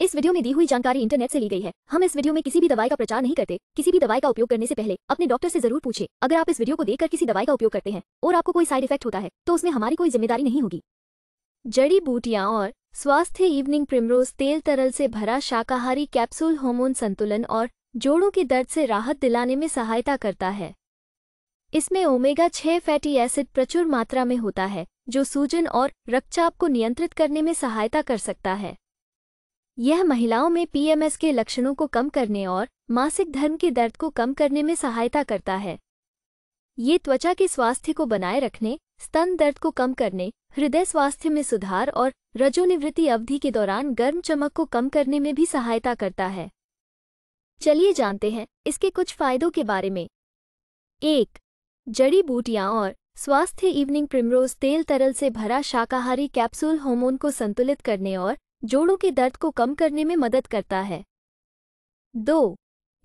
इस वीडियो में दी हुई जानकारी इंटरनेट से ली गई है हम इस वीडियो में किसी भी दवाई का प्रचार नहीं करते किसी भी दवाई का उपयोग करने से पहले अपने डॉक्टर से जरूर पूछे अगर आप इस वीडियो को देखकर किसी दवाई का उपयोग करते हैं और आपको कोई साइड इफेक्ट होता है तो उसमें हमारी कोई जिम्मेदारी नहीं होगी जड़ी बूटियां और स्वास्थ्य इवनिंग प्रिमरोज तेल तरल से भरा शाकाहारी कैप्सूल होमोन संतुलन और जोड़ों के दर्द से राहत दिलाने में सहायता करता है इसमें ओमेगा छह फैटी एसिड प्रचुर मात्रा में होता है जो सूजन और रक्तचाप को नियंत्रित करने में सहायता कर सकता है यह महिलाओं में पीएमएस के लक्षणों को कम करने और मासिक धर्म के दर्द को कम करने में सहायता करता है ये त्वचा के स्वास्थ्य को बनाए रखने स्तन दर्द को कम करने हृदय स्वास्थ्य में सुधार और रजोनिवृत्ति अवधि के दौरान गर्म चमक को कम करने में भी सहायता करता है चलिए जानते हैं इसके कुछ फायदों के बारे में एक जड़ी बूटियां और स्वास्थ्य इवनिंग प्रिमरोज तेल तरल से भरा शाकाहारी कैप्सूल हार्मोन को संतुलित करने और जोड़ों के दर्द को कम करने में मदद करता है दो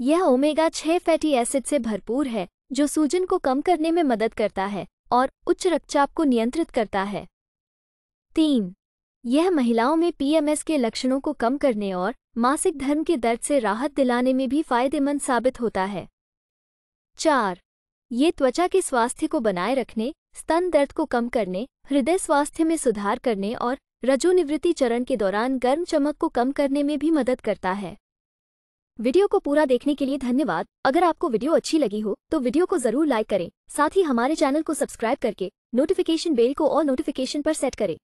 यह ओमेगा छह फैटी एसिड से भरपूर है जो सूजन को कम करने में मदद करता है और उच्च रक्तचाप को नियंत्रित करता है तीन यह महिलाओं में पीएमएस के लक्षणों को कम करने और मासिक धर्म के दर्द से राहत दिलाने में भी फायदेमंद साबित होता है चार ये त्वचा के स्वास्थ्य को बनाए रखने स्तन दर्द को कम करने हृदय स्वास्थ्य में सुधार करने और रजोनिवृत्ति चरण के दौरान गर्म चमक को कम करने में भी मदद करता है वीडियो को पूरा देखने के लिए धन्यवाद अगर आपको वीडियो अच्छी लगी हो तो वीडियो को जरूर लाइक करें साथ ही हमारे चैनल को सब्सक्राइब करके नोटिफिकेशन बेल को और नोटिफिकेशन पर सेट करें